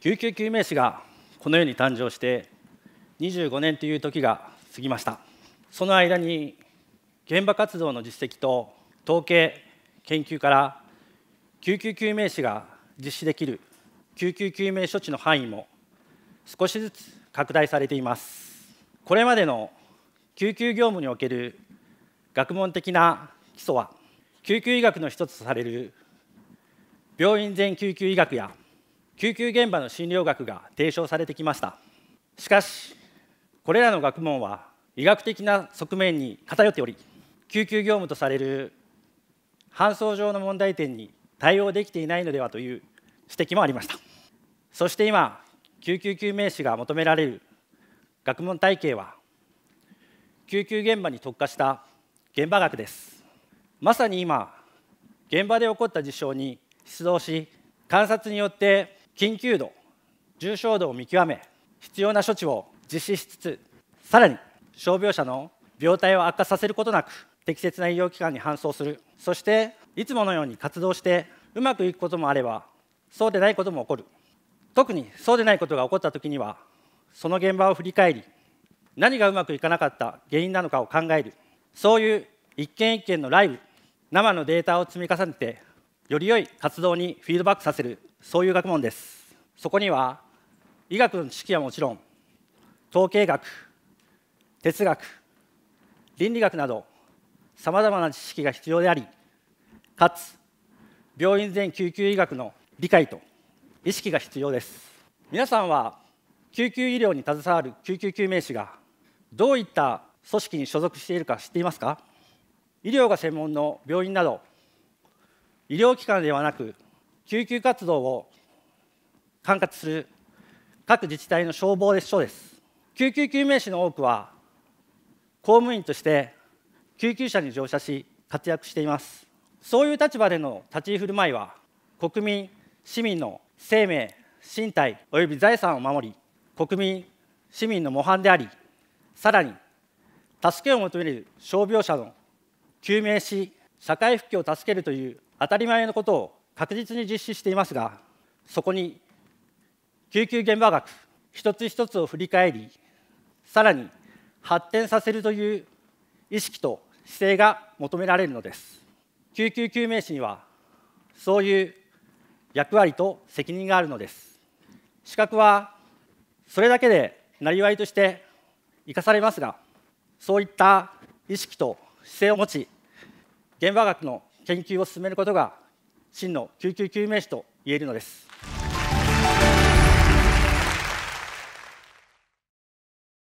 救急救命士がこの世に誕生して25年という時が過ぎましたその間に現場活動の実績と統計研究から救急救命士が実施できる救急救命処置の範囲も少しずつ拡大されていますこれまでの救急業務における学問的な基礎は救急医学の一つとされる病院全救急医学や救急現場の診療学が提唱されてきましたしかしこれらの学問は医学的な側面に偏っており救急業務とされる搬送上の問題点に対応できていないのではという指摘もありましたそして今救急救命士が求められる学問体系は救急現場に特化した現場学ですまさに今現場で起こった事象に出動し観察によって緊急度重症度を見極め必要な処置を実施しつつさらに傷病者の病態を悪化させることなく適切な医療機関に搬送するそしていつものように活動してうまくいくこともあればそうでないことも起こる特にそうでないことが起こった時にはその現場を振り返り何がうまくいかなかった原因なのかを考えるそういう一件一件のライブ生のデータを積み重ねてより良い活動にフィードバックさせるそういう学問ですそこには医学の知識はもちろん統計学哲学倫理学などさまざまな知識が必要でありかつ病院全救急医学の理解と意識が必要です皆さんは救急医療に携わる救急救命士がどういった組織に所属しているか知っていますか医療が専門の病院など医療機関ではなく救急活動を管轄する各自治体の消防署です救急救命士の多くは公務員として救急車に乗車し活躍していますそういう立場での立ち居振る舞いは国民市民の生命身体及び財産を守り国民市民の模範でありさらに助けを求める傷病者の救命し社会復帰を助けるという当たり前のことを確実に実施していますがそこに救急現場学一つ一つを振り返りさらに発展させるという意識と姿勢が求められるのです救急救命士にはそういう役割と責任があるのです資格はそれだけでなりわいとして生かされますがそういった意識と姿勢を持ち現場学の研究を進めることが真の救急救命士と言えるのです。